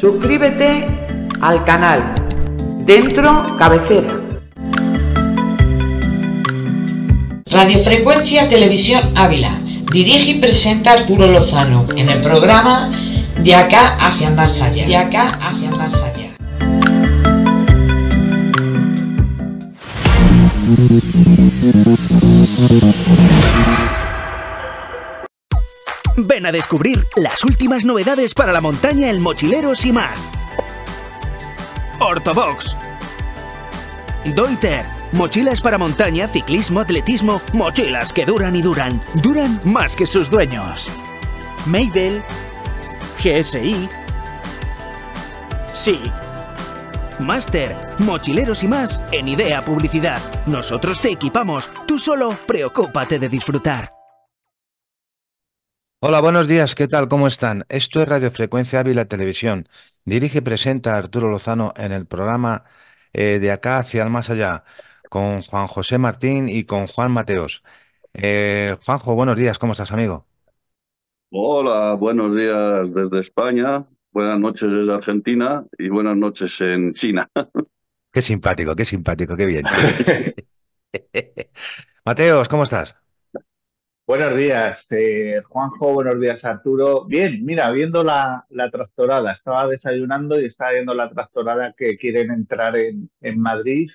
Suscríbete al canal. Dentro cabecera. Radiofrecuencia Televisión Ávila. Dirige y presenta puro Lozano en el programa De acá hacia más allá. De acá hacia más allá. Ven a descubrir las últimas novedades para la montaña El Mochilero Más. Ortobox. Deuter. Mochilas para montaña, ciclismo, atletismo, mochilas que duran y duran. Duran más que sus dueños. Maybell. GSI. Sí. Master, mochileros y más en Idea Publicidad. Nosotros te equipamos, tú solo preocúpate de disfrutar. Hola, buenos días, ¿qué tal? ¿Cómo están? Esto es Radio Frecuencia Ávila Televisión. Dirige y presenta Arturo Lozano en el programa eh, De acá hacia el más allá, con Juan José Martín y con Juan Mateos. Eh, Juanjo, buenos días, ¿cómo estás, amigo? Hola, buenos días desde España, buenas noches desde Argentina y buenas noches en China. Qué simpático, qué simpático, qué bien. Mateos, ¿cómo estás? Buenos días, eh, Juanjo, buenos días, Arturo. Bien, mira, viendo la, la, tractorada, estaba desayunando y estaba viendo la tractorada que quieren entrar en, en Madrid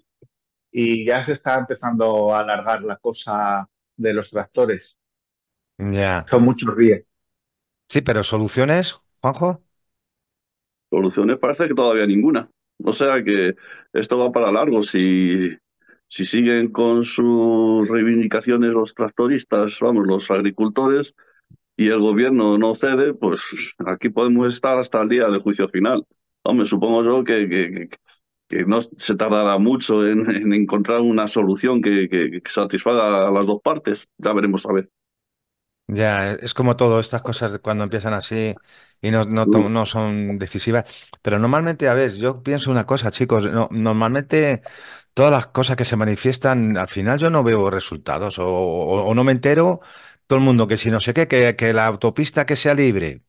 y ya se está empezando a alargar la cosa de los tractores. Ya. Son muchos días. Sí, pero soluciones, Juanjo. Soluciones parece que todavía ninguna. O sea que esto va para largo. Si si siguen con sus reivindicaciones los tractoristas, vamos, los agricultores, y el gobierno no cede, pues aquí podemos estar hasta el día del juicio final. Hombre, supongo yo que, que, no se tardará mucho en, encontrar una solución que, satisfaga a las dos partes. Ya veremos a ver. Ya, es como todo, estas cosas cuando empiezan así y no, no, son decisivas. Pero normalmente, a ver, yo pienso una cosa, chicos, normalmente todas las cosas que se manifiestan, al final yo no veo resultados o, no me entero todo el mundo que si no sé qué, que, la autopista que sea libre,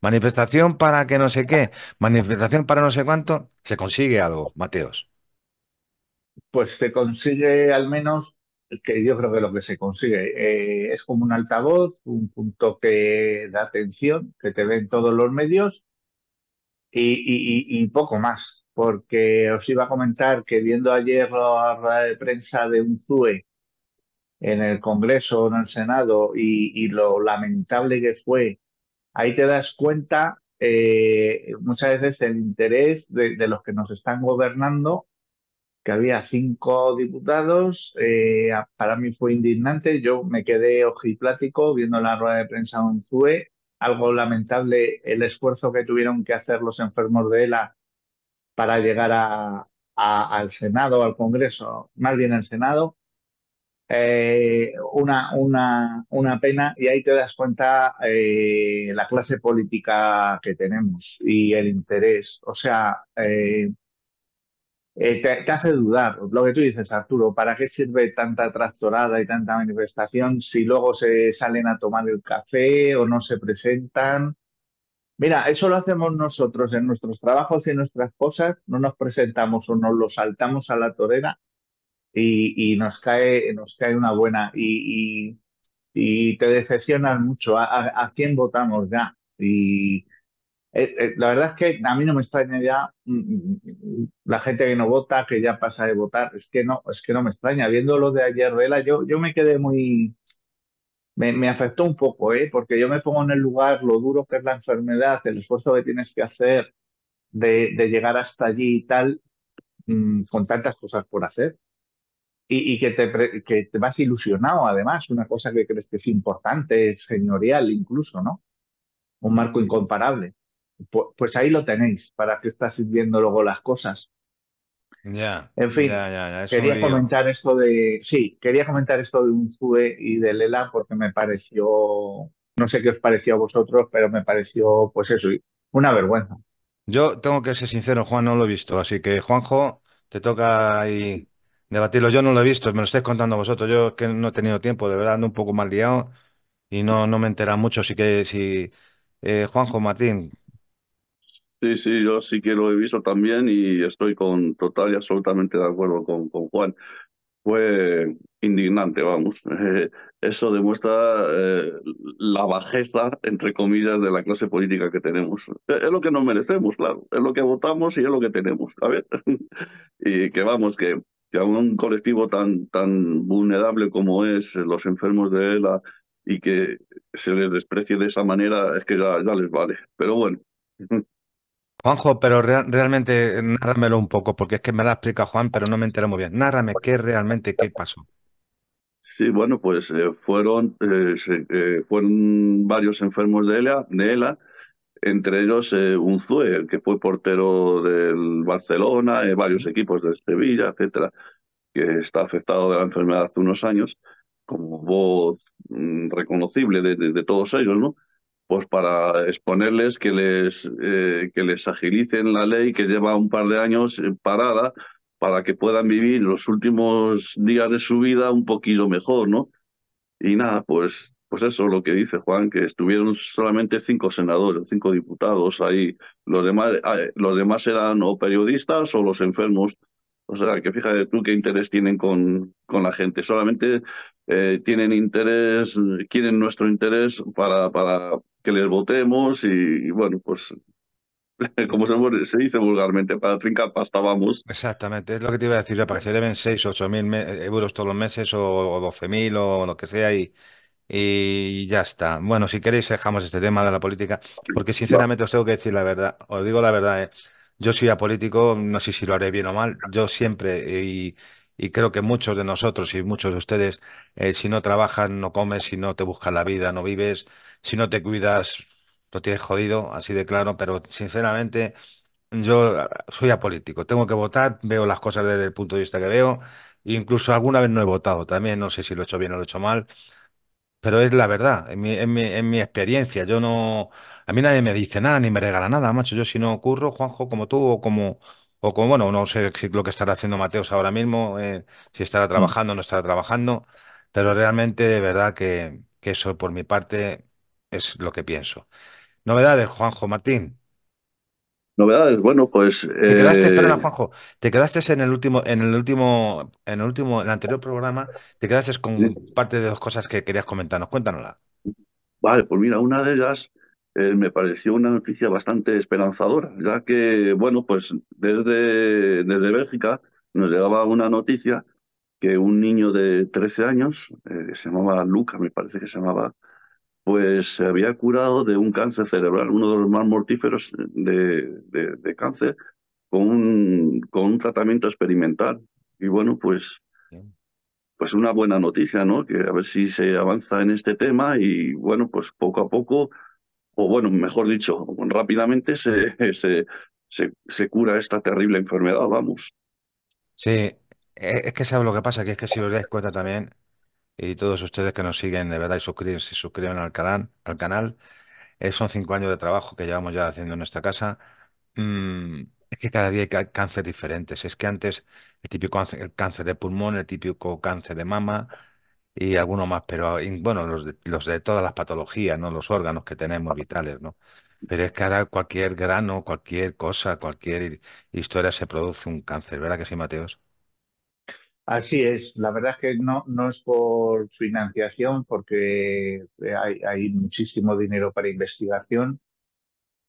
manifestación para que no sé qué, manifestación para no sé cuánto, se consigue algo, Mateos. Pues se consigue al menos, que yo creo que lo que se consigue eh, es como un altavoz, un punto que da atención, que te ven todos los medios y poco más porque os iba a comentar que viendo ayer la rueda de prensa de UNZUE en el Congreso o en el Senado y, lo lamentable que fue, ahí te das cuenta eh, muchas veces el interés de, los que nos están gobernando, que había cinco diputados, eh, para mí fue indignante, yo me quedé ojiplático viendo la rueda de prensa de UNZUE, algo lamentable el esfuerzo que tuvieron que hacer los enfermos de ELA para llegar a, al Senado, al Congreso, más bien al Senado, eh, una, una, una, pena y ahí te das cuenta eh, la clase política que tenemos y el interés. O sea, eh, te, te, hace dudar lo que tú dices, Arturo, ¿para qué sirve tanta tractorada y tanta manifestación si luego se salen a tomar el café o no se presentan? Mira, eso lo hacemos nosotros en nuestros trabajos y en nuestras cosas, no nos presentamos o nos lo saltamos a la torera y, nos, cae, nos cae una buena y, te decepcionas mucho a, quién votamos ya. Y eh, eh, la verdad es que a mí no me extraña ya mm, mm, mm, la gente que no vota, que ya pasa de votar, es que no, es que no me extraña. Viendo lo de ayer, Vela, yo, yo me quedé muy, me, afectó un poco, ¿eh? porque yo me pongo en el lugar, lo duro que es la enfermedad, el esfuerzo que tienes que hacer de, llegar hasta allí y tal, mm, con tantas cosas por hacer. Y, que, te, vas ilusionado, además, una cosa que crees que es importante, es señorial incluso, ¿no? Un marco incomparable. Pues, ahí lo tenéis, para que estás viendo luego las cosas. Ya. En fin, quería comentar esto de. Sí, quería comentar esto de un Unzue y de Lela porque me pareció. No sé qué os pareció a vosotros, pero me pareció, pues eso, una vergüenza. Yo tengo que ser sincero, Juan, no lo he visto. Así que, Juanjo, te toca ahí debatirlo. Yo no lo he visto, me lo estáis contando vosotros. Yo que no he tenido tiempo, de verdad, ando un poco mal liado y no, no me he mucho. Así que, si. Eh, Juanjo, Martín, Sí, sí, yo sí que lo he visto también y estoy con total y absolutamente de acuerdo con, con Juan. Fue indignante, vamos. eso demuestra eh, la bajeza, entre comillas, de la clase política que tenemos. E, es, lo que nos merecemos, claro. Es lo que votamos y es lo que tenemos. A ver. y que vamos, que, que a un colectivo tan, tan vulnerable como es eh, los enfermos de ELA y que se les desprecie de esa manera, es que ya, ya les vale. Pero bueno. Juanjo, pero realmente eh, nárramelo un poco, porque es que me lo explica Juan, pero no me entero muy bien. Nárrame qué realmente qué pasó. Sí, bueno, pues eh, fueron, eh, fueron varios enfermos de ELA, de entre ellos Zue, el que fue portero del Barcelona, varios equipos de Sevilla, etcétera, que está afectado de la enfermedad hace unos años, como voz mm, reconocible de todos ellos, ¿no? pues para exponerles que les, eh, que les agilicen la ley que lleva un par de años eh, parada para que puedan vivir los últimos días de su vida un poquillo mejor, ¿no? Y nada, pues, pues eso lo que dice Juan, que estuvieron solamente cinco senadores, cinco diputados ahí. Los demás, eh, los demás eran o periodistas o los enfermos. O sea, que fíjate tú qué interés tienen con, con la gente. Solamente eh, tienen interés, quieren nuestro interés para, para que les votemos y, bueno, pues como se, dice vulgarmente, para trincar pasta vamos. Exactamente, es lo que te iba a decir, para que se deben 6, 8 mil euros todos los meses o, doce 12 mil o lo que sea y, y ya está. Bueno, si queréis dejamos este tema de la política, porque sinceramente os tengo que decir la verdad, os digo la verdad, ¿eh? Yo soy apolítico, no sé si lo haré bien o mal. Yo siempre, y, creo que muchos de nosotros y muchos de ustedes, eh, si no trabajas, no comes, si no te buscas la vida, no vives, si no te cuidas, lo tienes jodido, así de claro, pero sinceramente yo ah, soy apolítico, tengo que votar, veo las cosas desde el punto de vista que veo, incluso alguna vez no he votado también, no sé si lo he hecho bien o lo he hecho mal, pero es la verdad, en mi experiencia, yo no, a mí nadie me dice nada ni me regala nada, macho. Yo si no ocurro, Juanjo, como tú o como, o como bueno, no sé lo que estará haciendo Mateos ahora mismo, eh, si estará mm. trabajando o no estará trabajando, pero realmente de verdad que, eso por mi parte es lo que pienso. Novedades, Juanjo Martín. Novedades, bueno, pues. Te quedaste, eh, Juanjo, te quedaste en el último, en el último, en el último, en el anterior programa, te quedaste con parte de dos cosas que querías comentarnos. Cuéntanosla. Vale, pues mira, una de ellas eh, me pareció una noticia bastante esperanzadora, ya que, bueno, pues desde, desde Bélgica nos llegaba una noticia que un niño de 13 años, que eh, se llamaba Luca, me parece que se llamaba, pues se había curado de un cáncer cerebral, uno de los más mortíferos de, cáncer, con un, con tratamiento experimental. Y bueno, pues, pues una buena noticia, ¿no? Que a ver si se avanza en este tema y bueno, pues poco a poco o bueno, mejor dicho, rápidamente se, cura esta terrible enfermedad, vamos. Sí, e, es que sabe lo que pasa, que es que si os dais cuenta también, y todos ustedes que nos siguen de verdad y suscriben, al canal, al canal eh, son cinco años de trabajo que llevamos ya haciendo en nuestra casa. Mm, es que cada día hay cáncer diferentes. Es que antes el típico el cáncer de pulmón, el típico cáncer de mama, y alguno más, pero bueno, los de, todas las patologías, ¿no? Los órganos que tenemos vitales, ¿no? Pero es que ahora cualquier grano, cualquier cosa, cualquier historia se produce un cáncer, ¿verdad que sí, Mateos? Así es, la verdad es que no, no es por financiación, porque eh, hay, muchísimo dinero para investigación,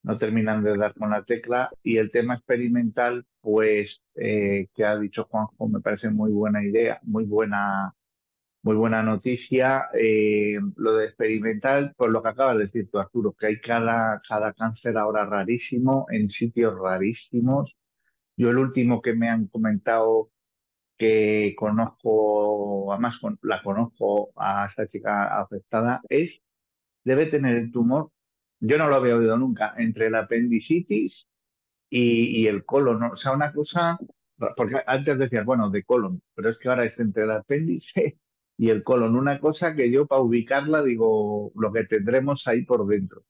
no terminan de dar con la tecla. Y el tema experimental, pues, eh, que ha dicho Juanjo, me parece muy buena idea, muy buena muy buena noticia eh, lo de experimental, por lo que acabas de decir tú, Arturo, que hay cada, cada cáncer ahora rarísimo, en sitios rarísimos. Yo el último que me han comentado que conozco, además la conozco a esta chica afectada, es, debe tener el tumor, yo no lo había oído nunca, entre la apendicitis y, y el colon. O sea, una cosa, porque antes decías, bueno, de colon, pero es que ahora es entre el apéndice y el colon. Una cosa que yo para ubicarla digo lo que tendremos ahí por dentro.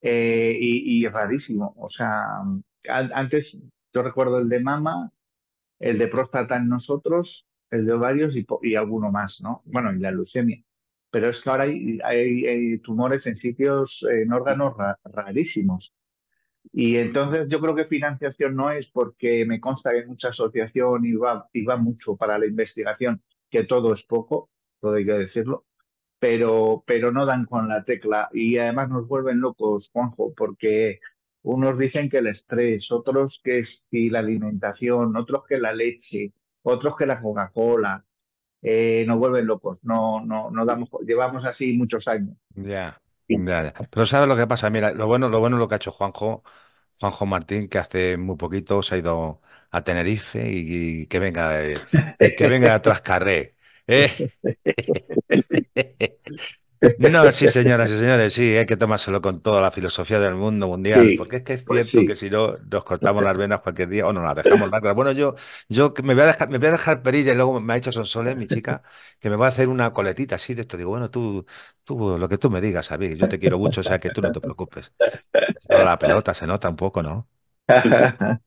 Eh, y, es rarísimo. O sea, antes yo recuerdo el de mama, el de próstata en nosotros, el de ovarios y, y alguno más, ¿no? Bueno, y la leucemia. Pero es que ahora hay, tumores en sitios, en órganos rarísimos. Y entonces yo creo que financiación no es porque me consta que mucha asociación y va, y va mucho para la investigación, que todo es poco, todo decirlo, pero, pero no dan con la tecla y además nos vuelven locos, Juanjo, porque unos dicen que el estrés, otros que la alimentación, otros que la leche, otros que la Coca-Cola, eh, nos vuelven locos, no, no, no damos, llevamos así muchos años. Ya, ya, Pero sabes lo que pasa, mira, lo bueno, lo bueno es lo que ha hecho Juanjo, Juanjo Martín, que hace muy poquito se ha ido a Tenerife y, que venga, eh, que venga a Trascarré. Eh. No, sí, señoras y señores, sí, hay que tomárselo con toda la filosofía del mundo mundial, porque es que es pues cierto que si no nos cortamos las venas cualquier día o no las dejamos largas. Bueno, yo, yo me voy a dejar, me voy a dejar perilla y luego me ha dicho Sonsole, mi chica, que me va a hacer una coletita así de esto. Digo, bueno, tú, tú lo que tú me digas, David, yo te quiero mucho, o sea que tú no te preocupes. toda la pelota se nota un poco, ¿no?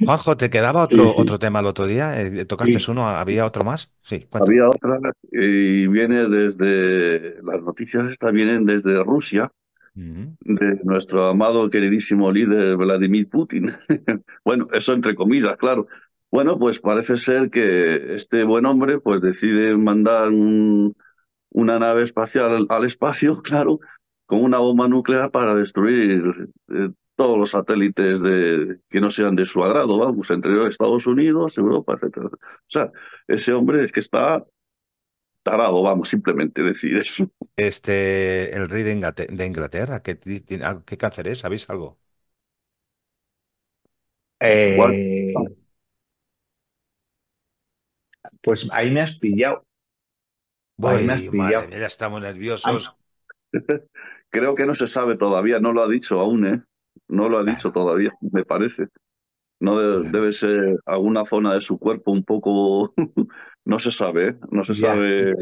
Juanjo, te quedaba otro, otro tema el otro día. Eh, ¿Tocaste uno? ¿Había otro más? Sí, Había otro eh, y viene desde. Las noticias estas vienen desde Rusia, de nuestro amado, queridísimo líder Vladimir Putin. bueno, eso entre comillas, claro. Bueno, pues parece ser que este buen hombre pues decide mandar una nave espacial al espacio, claro, con una bomba nuclear para destruir eh, todos los satélites de, que no sean de su agrado, vamos, entre Estados Unidos, Europa, etcétera. O sea, ese hombre es que está tarado, vamos, simplemente decir eso. Este, el rey de Inglaterra, ah, ¿qué, cáncer es? ¿Sabéis algo? Eh, pues ahí me has pillado. ahí me has pillado. ya estamos nerviosos. Creo que no se sabe todavía, no lo ha dicho aún, ¿eh? No lo ha dicho todavía, me parece. No debe ser alguna zona de su cuerpo un poco. no se sabe, ¿eh? no se sabe.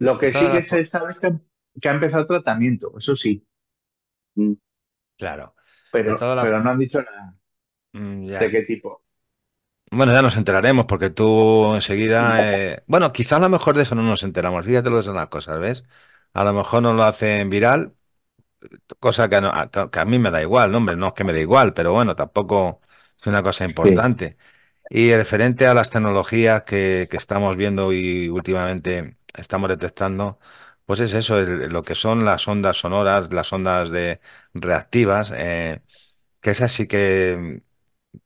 Lo que sí que se sabe es que, ha empezado el tratamiento, eso sí. Mm. Claro. Pero, no han dicho nada. Mm, ¿De qué tipo? Bueno, ya nos enteraremos porque tú enseguida. Eh, bueno, quizás a lo mejor de eso no nos enteramos. Fíjate lo que son las cosas, ¿ves? A lo mejor no lo hacen viral cosa que, a, mí me da igual, ¿no? hombre, no es que me da igual, pero bueno, tampoco es una cosa importante. Y referente a las tecnologías que, estamos viendo y últimamente estamos detectando, pues es eso, lo que son las ondas sonoras, las ondas de reactivas, eh, que es así que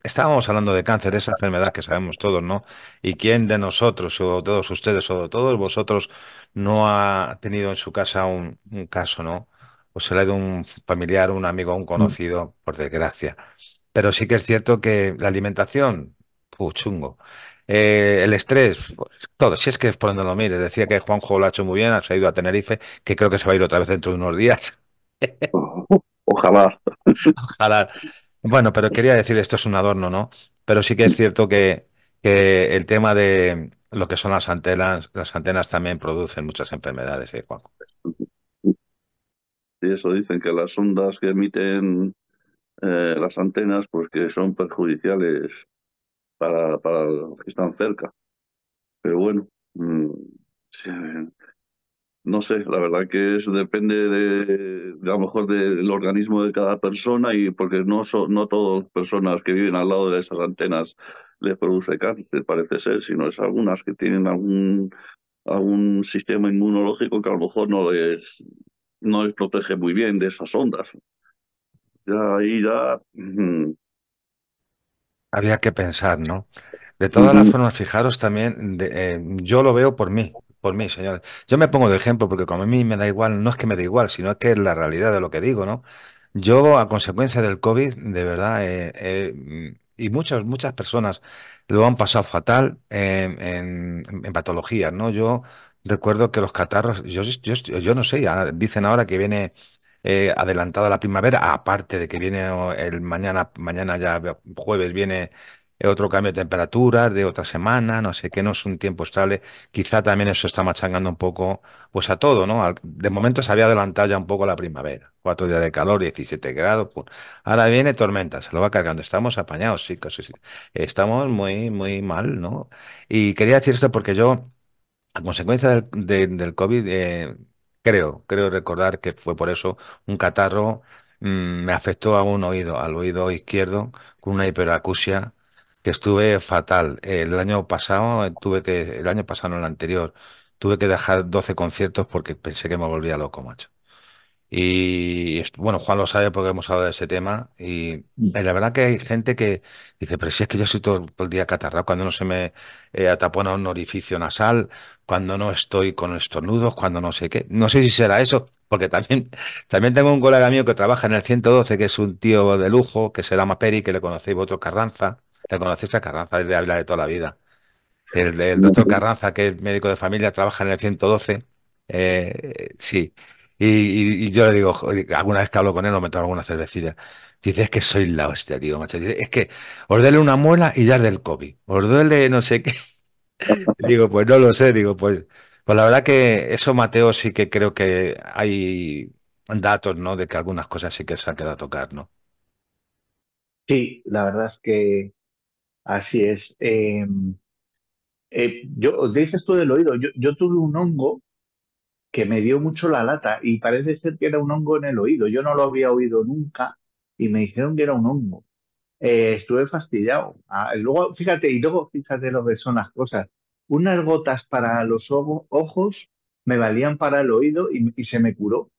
estábamos hablando de cáncer, esa enfermedad que sabemos todos, ¿no? ¿Y quién de nosotros, o todos ustedes, o todos vosotros, no ha tenido en su casa un caso, ¿no? o pues, se la ido un familiar, un amigo, un mm. conocido, por desgracia. Pero sí que es cierto que la alimentación, ¡puchungo! chungo. Eh, el estrés, pues, todo, si es que es por donde lo mire. Decía que Juanjo lo ha hecho muy bien, se ha ido a Tenerife, que creo que se va a ir otra vez dentro de unos días. Ojalá. Ojalá. Bueno, pero quería decir, esto es un adorno, ¿no? Pero sí que es cierto que, el tema de lo que son las antenas, las antenas también producen muchas enfermedades, ¿eh, Juanjo? Y eso dicen que las ondas que emiten eh, las antenas, pues que son perjudiciales para, para los que están cerca. Pero bueno, mm, no sé, la verdad que eso depende de, a lo mejor del organismo de cada persona y porque no no todas las personas que viven al lado de esas antenas les produce cáncer, parece ser, sino es algunas que tienen algún algún sistema inmunológico que a lo mejor no les no protege muy bien de esas ondas. Ya ahí ya... Había que pensar, ¿no? De todas las formas, fijaros también, de, eh, yo lo veo por mí, por mí, señores. Yo me pongo de ejemplo porque como a mí me da igual, no es que me da igual, sino que es la realidad de lo que digo, ¿no? Yo, a consecuencia del COVID, de verdad, eh, eh, y muchas, muchas personas lo han pasado fatal en, en, en patologías, ¿no? Yo Recuerdo que los catarros, yo, no sé, dicen ahora que viene eh, adelantada la primavera, aparte de que viene el mañana, mañana ya jueves viene eh, otro cambio de temperatura de otra semana, no sé qué, no es un tiempo estable. Quizá también eso está machangando un poco, pues a todo, ¿no? De momento se había adelantado ya un poco la primavera. Cuatro días de calor, 17 grados. Ahora viene tormenta, se lo va cargando. Estamos apañados, sí. Estamos muy, muy mal, ¿no? Y quería decir esto porque yo a consecuencia del, COVID, eh, creo, creo recordar que fue por eso un catarro mm, me afectó a un oído, al oído izquierdo, con una hiperacusia que estuve fatal. El año pasado eh, tuve que, el año pasado, no el anterior, tuve que dejar 12 conciertos porque pensé que me volvía loco, macho. Y bueno, Juan lo sabe porque hemos hablado de ese tema. Y mm. la verdad que hay gente que dice, pero si es que yo soy todo, el día catarrado, cuando no se me eh, atapona un orificio nasal, cuando no estoy con estornudos, cuando no sé qué. No sé si será eso, porque también, también tengo un colega mío que trabaja en el 112, que es un tío de lujo, que se llama Peri, que le conocéis vosotros, Carranza. Le conocéis a Carranza, es de de toda la vida. El, doctor Carranza, que es médico de familia, trabaja en el 112. Eh, sí. Y, yo le digo, alguna vez que hablo con él, me tomo alguna cervecilla. Dice, es que soy la hostia, tío, macho. Dice, es que os una muela y ya es del COVID. Os duele no sé qué. digo, pues no lo sé. Digo, pues, pues la verdad que eso, Mateo, sí que creo que hay datos, ¿no? De que algunas cosas sí que se han quedado a tocar, ¿no? Sí, la verdad es que así es. Em, eh, yo, dices tú del oído, yo tuve un hongo que me dio mucho la lata y parece ser que era un hongo en el oído. Yo no lo había oído nunca y me dijeron que era un hongo. Eh, estuve fastidiado. Ah, luego, fíjate, y luego fíjate lo que son las cosas. Unas gotas para los ojos me valían para el oído y, se me curó.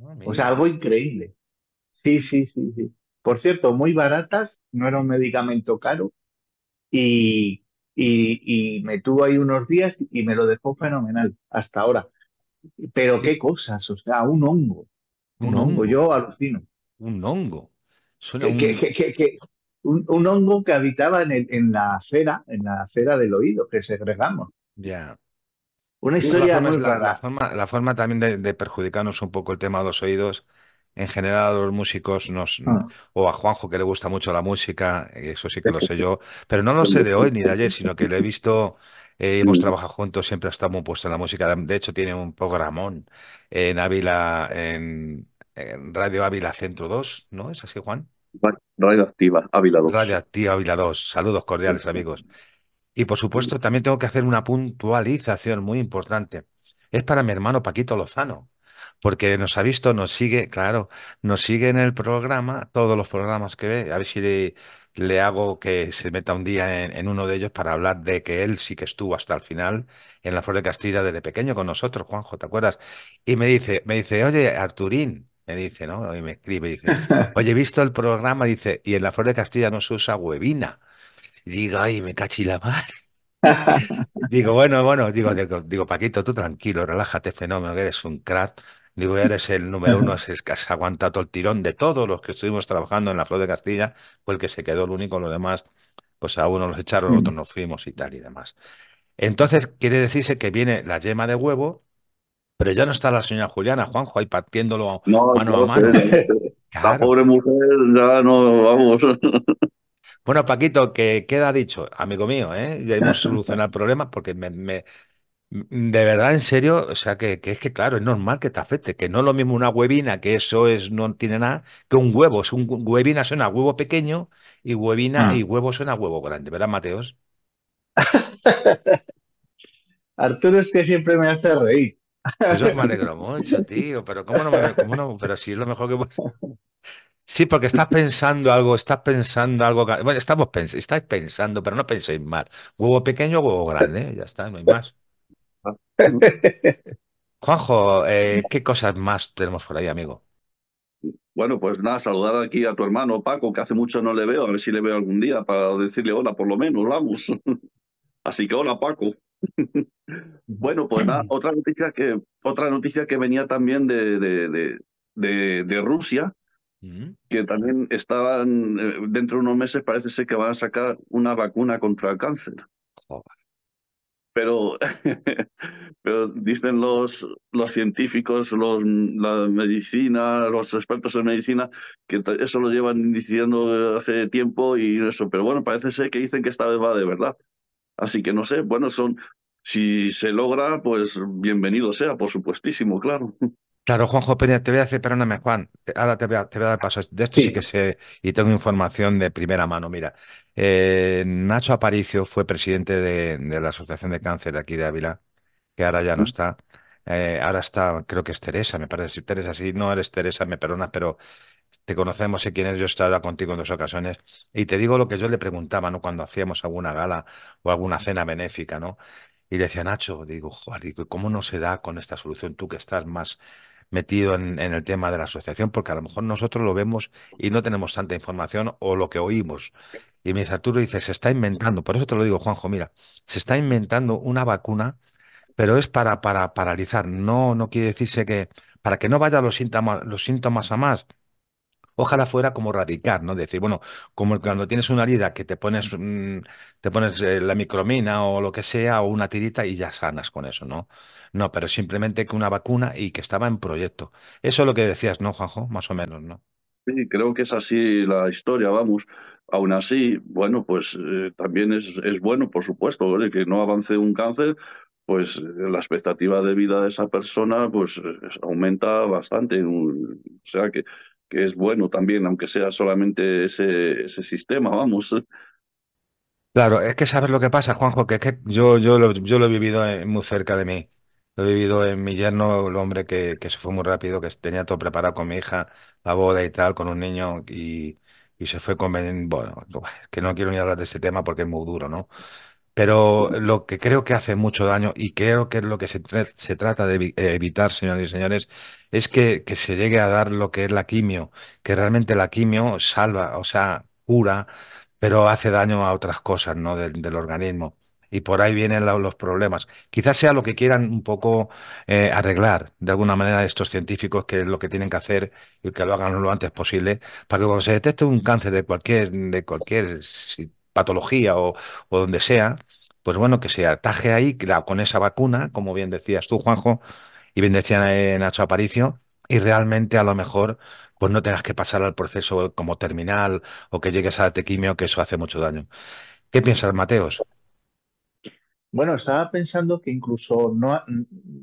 Ah, o sea, algo increíble. Sí, sí, sí, sí. Por cierto, muy baratas, no era un medicamento caro y, y, y me tuvo ahí unos días y me lo dejó fenomenal hasta ahora. Pero qué cosas, o sea, un hongo. Un, hongo? yo alucino. Un hongo. un... hongo que habitaba en, el, en, la acera, en la acera del oído, que segregamos. Ya. Una historia la forma, muy rara. La forma, también de, perjudicarnos un poco el tema de los oídos, en general a los músicos, nos, ah. o a Juanjo que le gusta mucho la música, eso sí que lo sé yo, pero no lo sé de hoy ni de ayer, sino que lo he visto eh, hemos mm. trabajado juntos, siempre ha estado muy puesto en la música. De hecho, tiene un programón en Ávila, en, Radio Ávila Centro 2, ¿no? ¿Es así, Juan? Radio Activa, Ávila 2. Radio Activa, Ávila 2. Saludos cordiales, amigos. Y por supuesto, también tengo que hacer una puntualización muy importante. Es para mi hermano Paquito Lozano, porque nos ha visto, nos sigue, claro, nos sigue en el programa, todos los programas que ve, a ver si le, hago que se meta un día en, uno de ellos para hablar de que él sí que estuvo hasta el final en la Flor de Castilla desde pequeño con nosotros, Juanjo, ¿te acuerdas? Y me dice, me dice, oye, Arturín, me dice, ¿no? Y me escribe, dice, oye, he visto el programa, dice, y en la Flor de Castilla no se usa huevina. Y digo, ay, me cachila la digo, bueno, bueno, digo, digo, digo, Paquito, tú tranquilo, relájate, fenómeno, que eres un crack. Digo, eres el número uno, es el que aguantado todo el tirón de todos los que estuvimos trabajando en la Flor de Castilla, fue el que se quedó el único, los demás, pues a uno los echaron, otros mm. nos fuimos y tal y demás. Entonces, quiere decirse que viene la yema de huevo, pero ya no está la señora Juliana, Juanjo, ahí partiéndolo mano a mano. La pobre mujer ya no, vamos. Bueno, Paquito, que queda dicho, amigo mío, ¿eh? ya hemos solucionado el problema porque me, Mm, de verdad, en serio, o sea, que, que, es que claro, es normal que te afecte, que no es lo mismo una huevina, que eso es, no tiene nada, que un huevo. Es un huevina suena huevo pequeño y huevina ah. y huevo suena huevo grande, ¿verdad, Mateos? Arturo es que siempre me hace reír. Pues eso me alegro mucho, tío, pero cómo no me, cómo no, pero sí es lo mejor que puedo. Sí, porque estás pensando algo, estás pensando algo. Bueno, estamos pens estáis pensando, pero no penséis mal. Huevo pequeño, huevo grande, ya está, no hay más. Juanjo, eh, ¿qué cosas más tenemos por ahí, amigo? Bueno, pues nada, saludar aquí a tu hermano Paco, que hace mucho no le veo, a ver si le veo algún día para decirle hola, por lo menos, vamos. Así que hola, Paco. bueno, pues nada, otra noticia que, otra noticia que venía también de, Rusia, mm. que también estaban, eh, dentro de unos meses parece ser que van a sacar una vacuna contra el cáncer. Joder pero, pero dicen los, los científicos, los, la medicina, los expertos en medicina, que eso lo llevan diciendo hace tiempo y eso, pero bueno, parece ser que dicen que esta vez va de verdad. Así que no sé, bueno, son, si se logra, pues bienvenido sea, por supuestísimo, claro. Claro, Juanjo Peña, te voy a decir, perdóname, Juan, ahora te voy, a, te dar paso. De esto sí. que sé y tengo información de primera mano. Mira, eh, Nacho Aparicio fue presidente de, la Asociación de Cáncer de aquí de Ávila, que ahora ya no está. Eh, ahora está, creo que es Teresa, me parece. Si Teresa, sí, no eres Teresa, me perdonas, pero te conocemos, sé quién es, yo he estado contigo en dos ocasiones. Y te digo lo que yo le preguntaba, ¿no? Cuando hacíamos alguna gala o alguna cena benéfica, ¿no? Y decía, Nacho, digo, joder, ¿cómo no se da con esta solución tú que estás más metido en, el tema de la asociación, porque a lo mejor nosotros lo vemos y no tenemos tanta información o lo que oímos. Y me dice Arturo, dice, se está inventando, por eso te lo digo, Juanjo, mira, se está inventando una vacuna, pero es para, para paralizar, no, no quiere decirse que, para que no vayan los síntomas, los síntomas a más, ojalá fuera como radical, ¿no? Decir, bueno, como cuando tienes una herida que te pones, mm, te pones eh, la micromina o lo que sea, o una tirita y ya sanas con eso, ¿no? No, pero simplemente que una vacuna y que estaba en proyecto. Eso es lo que decías, ¿no, Juanjo? Más o menos, ¿no? Sí, creo que es así la historia, vamos. Aún así, bueno, pues eh, también es, bueno, por supuesto, ¿vale? que no avance un cáncer, pues eh, la expectativa de vida de esa persona pues aumenta bastante. O sea que que es bueno también, aunque sea solamente ese, ese sistema, vamos. Claro, es que sabes lo que pasa, Juanjo, que es que yo, yo, lo, yo lo he vivido eh, muy cerca de mí. Lo he vivido en mi yerno, el hombre que, que se fue muy rápido, que tenía todo preparado con mi hija, la boda y tal, con un niño, y, y se fue con... Bueno, que no quiero ni hablar de ese tema porque es muy duro, ¿no? Pero lo que creo que hace mucho daño y creo que es lo que se, trata de eh, evitar, señores y señores, es que, se llegue a dar lo que es la quimio, que realmente la quimio salva, o sea, cura, pero hace daño a otras cosas ¿no? del, organismo. Y por ahí vienen los problemas. Quizás sea lo que quieran un poco eh, arreglar de alguna manera estos científicos, que es lo que tienen que hacer y que lo hagan lo antes posible, para que cuando se detecte un cáncer de cualquier, de cualquier patología o, donde sea, pues bueno, que se ataje ahí con esa vacuna, como bien decías tú, Juanjo, y bien decía eh, Nacho Aparicio, y realmente a lo mejor pues no tengas que pasar al proceso como terminal o que llegues a la tequimio, que eso hace mucho daño. ¿Qué piensas, Mateos? Bueno, estaba pensando que incluso no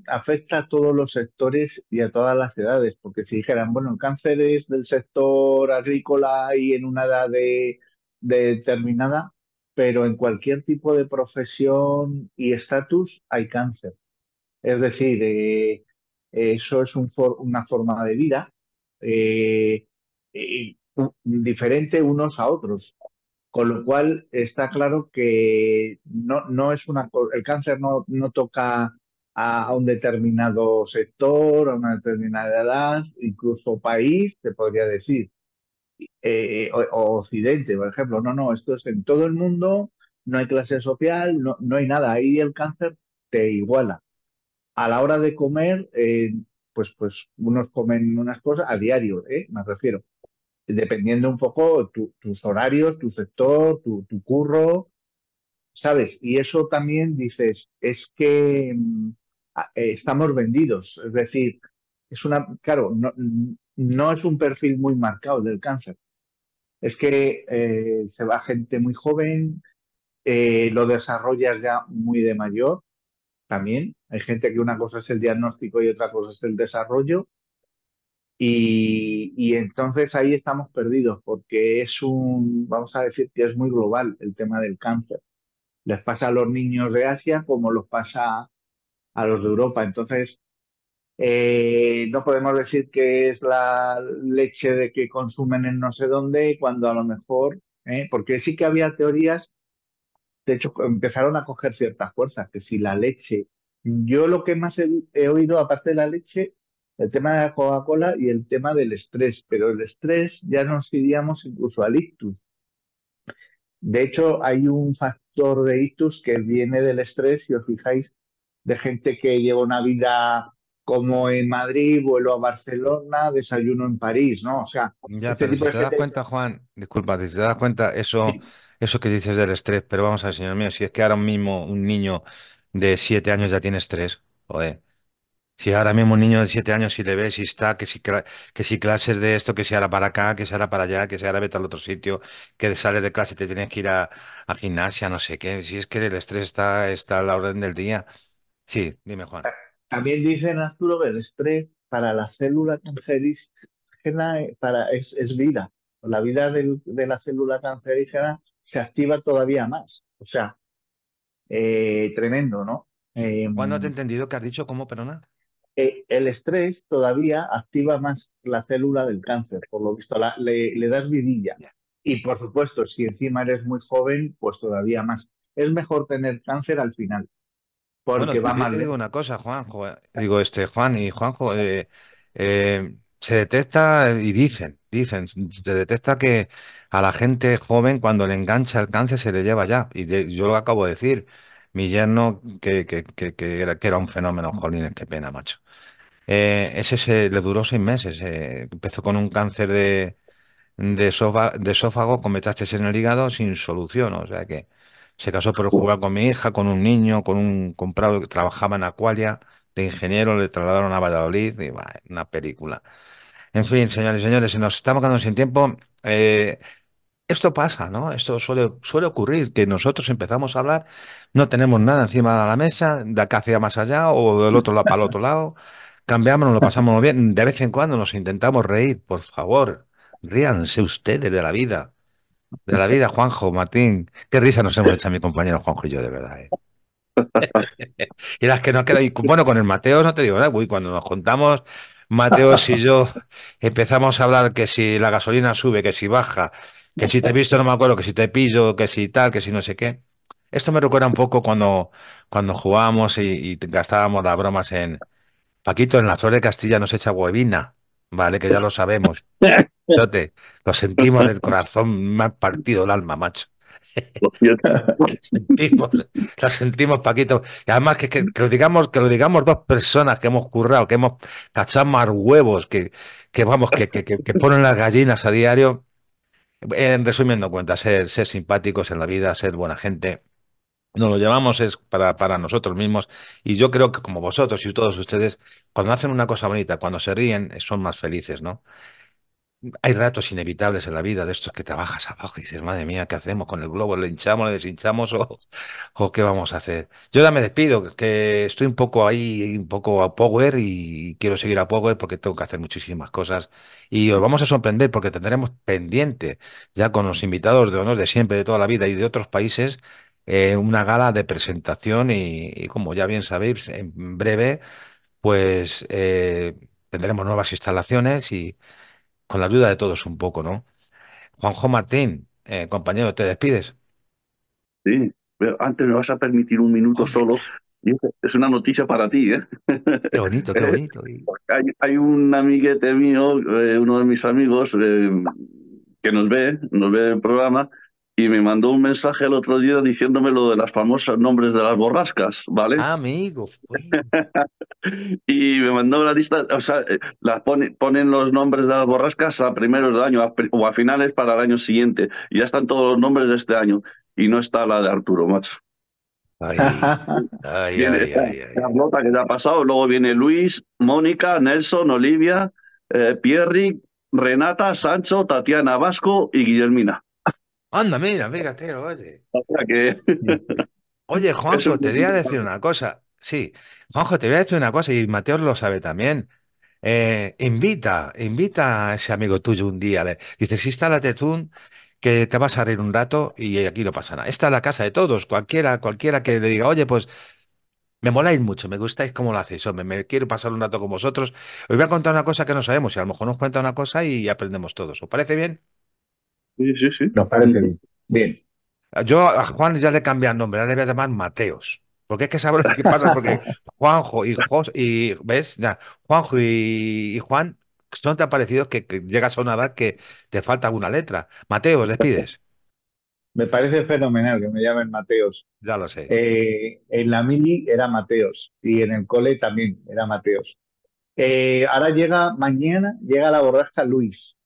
afecta a todos los sectores y a todas las edades, porque si dijeran, bueno, el cáncer es del sector agrícola y en una edad de determinada, pero en cualquier tipo de profesión y estatus hay cáncer. Es decir, eh, eh, eso es un una forma de vida eh, diferente unos a otros. Con lo cual está claro que no, no es una, el cáncer no, no toca a, a, un determinado sector, a una determinada edad, incluso país, te podría decir. Eh, o, Occidente, por ejemplo. No, no, esto es en todo el mundo, no hay clase social, no, no hay nada. Ahí el cáncer te iguala. A la hora de comer, eh, pues, pues unos comen unas cosas a diario, ¿eh? me refiero. Dependiendo un poco tus horarios, tu sector, tu, curro, ¿sabes? Y eso también dices, es que mm, estamos vendidos. Es decir, es una, claro, no, no es un perfil muy marcado del cáncer. Es que eh, se va gente muy joven, eh, lo desarrolla ya muy de mayor también. Hay gente que una cosa es el diagnóstico y otra cosa es el desarrollo. Y, y, entonces ahí estamos perdidos porque es un, vamos a decir que es muy global el tema del cáncer. Les pasa a los niños de Asia como los pasa a los de Europa. Entonces, eh, no podemos decir que es la leche de que consumen en no sé dónde, cuando a lo mejor, ¿eh? porque sí que había teorías, de hecho empezaron a coger ciertas fuerzas, que si la leche, yo lo que más he, oído, aparte de la leche, el tema de la Coca-Cola y el tema del estrés, pero el estrés ya nos iríamos incluso al ictus. De hecho, hay un factor de ictus que viene del estrés, si os fijáis, de gente que lleva una vida como en Madrid, vuelo a Barcelona, desayuno en París, ¿no? O sea, ya, este si te das cuenta, Juan, disculpa, si te das cuenta, eso, eso que dices del estrés, pero vamos a ver, señor mío, si es que ahora mismo un niño de siete años ya tiene estrés, joder. Si ahora mismo un niño de siete años, si le ves, y está, que si, que si clases de esto, que si ahora para acá, que se ahora para allá, que si ahora vete al otro sitio, que sales de clase te tienes que ir a, gimnasia, no sé qué. Si es que el estrés está, está a la orden del día. Sí, dime, Juan. También dicen, Arturo, que el estrés para la célula cancerígena eh, para, es, vida. La vida de la célula cancerígena se activa todavía más. O sea, eh, tremendo, ¿no? Em, ¿Cuándo te he entendido que has dicho cómo, pero Eh, el estrés todavía activa más la célula del cáncer, por lo visto, le, das vidilla. Y por supuesto, si encima eres muy joven, pues todavía más. Es mejor tener cáncer al final bueno, Te ¿eh? digo una cosa, Juanjo. Eh. Digo, este, Juan y Juanjo, eh, se detecta y dicen, dicen, se detecta que a la gente joven cuando le engancha el cáncer se le lleva ya. Y yo lo acabo de decir. Mi yerno, que, que, que, era, un fenómeno, jolines, qué pena, macho. ese le duró seis meses. empezó con un cáncer de, de, esófago con metástasis en el hígado sin solución. O sea que se casó por jugar con mi hija, con un niño, con un comprado que trabajaba en Acualia, de ingeniero, le trasladaron a Valladolid, y, va, una película. En fin, señores y señores, si nos estamos quedando sin tiempo. Eh, esto pasa, ¿no? Esto suele, suele ocurrir, que nosotros empezamos a hablar, no tenemos nada encima de la mesa, de acá hacia más allá o del otro lado para el otro lado. Cambiamos, lo pasamos bien. De vez en cuando nos intentamos reír, por favor, ríanse ustedes de la vida de la vida, Juanjo, Martín. Qué risa nos hemos hecho mi compañero Juanjo y yo, de verdad. Eh. y las que nos quedan. Bueno, con el Mateo no te digo nada, uy, cuando nos juntamos, Mateo y yo empezamos a hablar que si la gasolina sube, que si baja, que si te he visto, no me acuerdo, que si te pillo, que si tal, que si no sé qué. Esto me recuerda un poco cuando, cuando jugábamos y, y gastábamos las bromas en. Paquito, en la flor de Castilla nos echa huevina, ¿vale? Que ya lo sabemos. te lo sentimos del corazón, me ha partido el alma, macho. lo sentimos, lo sentimos, Paquito. Y además que, que, lo digamos, que lo digamos dos personas que hemos currado, que hemos cachado más huevos, que, que vamos, que, que ponen las gallinas a diario. En resumiendo cuenta, ser, ser simpáticos en la vida, ser buena gente. no lo llevamos es para, para nosotros mismos y yo creo que como vosotros y todos ustedes, cuando hacen una cosa bonita, cuando se ríen, son más felices, ¿no? hay ratos inevitables en la vida de estos que trabajas abajo y dices, madre mía, ¿qué hacemos con el globo? ¿Le hinchamos, le deshinchamos o, o qué vamos a hacer? Yo ya me despido, que estoy un poco ahí, un poco a Power y quiero seguir a Power porque tengo que hacer muchísimas cosas y os vamos a sorprender porque tendremos pendiente ya con los invitados de honor de siempre, de toda la vida y de otros países. Eh, una gala de presentación y, como ya bien sabéis, en breve pues eh, tendremos nuevas instalaciones y con la ayuda de todos un poco, ¿no? Juanjo Martín, eh, compañero, ¿te despides? Sí, pero antes me vas a permitir un minuto solo. Es una noticia para ti, ¿eh? Qué bonito, qué bonito. hay, un amiguete mío, eh, uno de mis amigos, eh, que nos ve, nos ve el programa, y me mandó un mensaje el otro día diciéndome lo de las famosas nombres de las borrascas, ¿vale? Ah, amigo. y me mandó la lista, o sea, eh, las pone, ponen los nombres de las borrascas a primeros de año o a finales para el año siguiente. ya están todos los nombres de este año y no está la de Arturo, macho. Ay, ay, ay, que ya ha pasado, luego viene Luis, Mónica, Nelson, Olivia, eh, Pierri, Renata, Sancho, Tatiana Vasco y Guillermina. Anda, mira, fíjate, oye. Oye, Juanjo, te voy a decir una cosa. Sí, Juanjo, te voy a decir una cosa y Mateo lo sabe también. Eh, invita, invita a ese amigo tuyo un día. Le, dices, la tú que te vas a reír un rato y aquí no pasa nada. Esta es la casa de todos, cualquiera, cualquiera que le diga, oye, pues me moláis mucho, me gustáis cómo lo hacéis, hombre, me quiero pasar un rato con vosotros. Os voy a contar una cosa que no sabemos y a lo mejor nos cuenta una cosa y aprendemos todos. ¿Os parece bien? Sí, sí, sí. Nos parece bien. Bien. Yo a Juan ya le cambié el nombre, ahora le voy a llamar Mateos. Porque es que sabes lo que pasa, porque Juanjo y y ves, Juanjo y, Juan son tan parecidos que, llegas a una edad que te falta alguna letra. Mateos, despides. Me parece fenomenal que me llamen Mateos. Ya lo sé. Eh, en la mini era Mateos y en el cole también era Mateos. Eh, ahora llega mañana, llega la borracha Luis.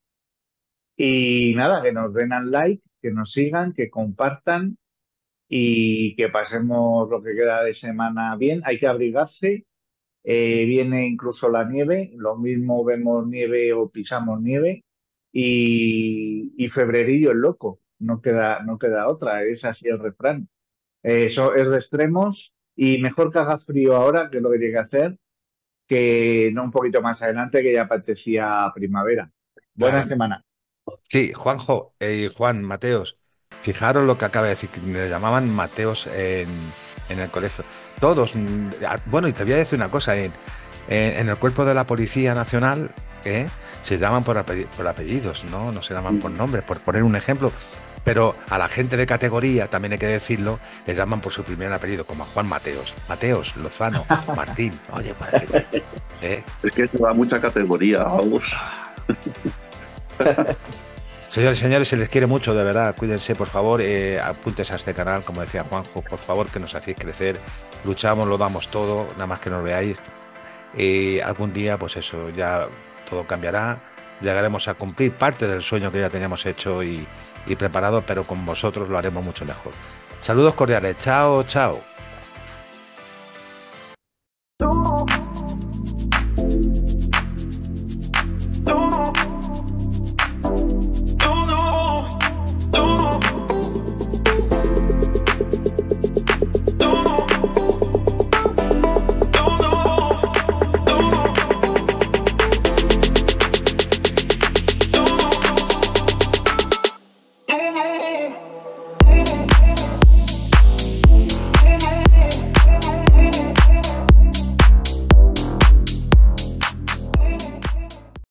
Y nada, que nos den al like, que nos sigan, que compartan y que pasemos lo que queda de semana bien. Hay que abrigarse. Eh, viene incluso la nieve, lo mismo vemos nieve o pisamos nieve. Y, y febrerillo es loco, no queda, no queda otra, es así el refrán. Eh, eso es de extremos y mejor que haga frío ahora, que es lo que tiene que hacer, que no un poquito más adelante, que ya apetecía primavera. Buena semana. Sí, Juanjo, y eh, Juan, Mateos, fijaros lo que acaba de decir, que me llamaban Mateos en, en, el colegio. Todos, mm, bueno, y te voy a decir una cosa, en, en el cuerpo de la Policía Nacional ¿eh? se llaman por, apellidos, apellidos, ¿no? No se llaman por mm. nombres, por poner un ejemplo. Pero a la gente de categoría, también hay que decirlo, le llaman por su primer apellido, como a Juan Mateos. Mateos, Lozano, Martín. Oye, parece ¿eh? Es que se va mucha categoría, vamos. Ah. Señores y señores, se les quiere mucho, de verdad. Cuídense, por favor. Eh, a este canal, como decía Juanjo, por favor, que nos hacéis crecer. Luchamos, lo damos todo, nada más que nos veáis. Y algún día, pues eso, ya todo cambiará. Llegaremos a cumplir parte del sueño que ya teníamos hecho y preparado, pero con vosotros lo haremos mucho mejor. Saludos cordiales. Chao, chao.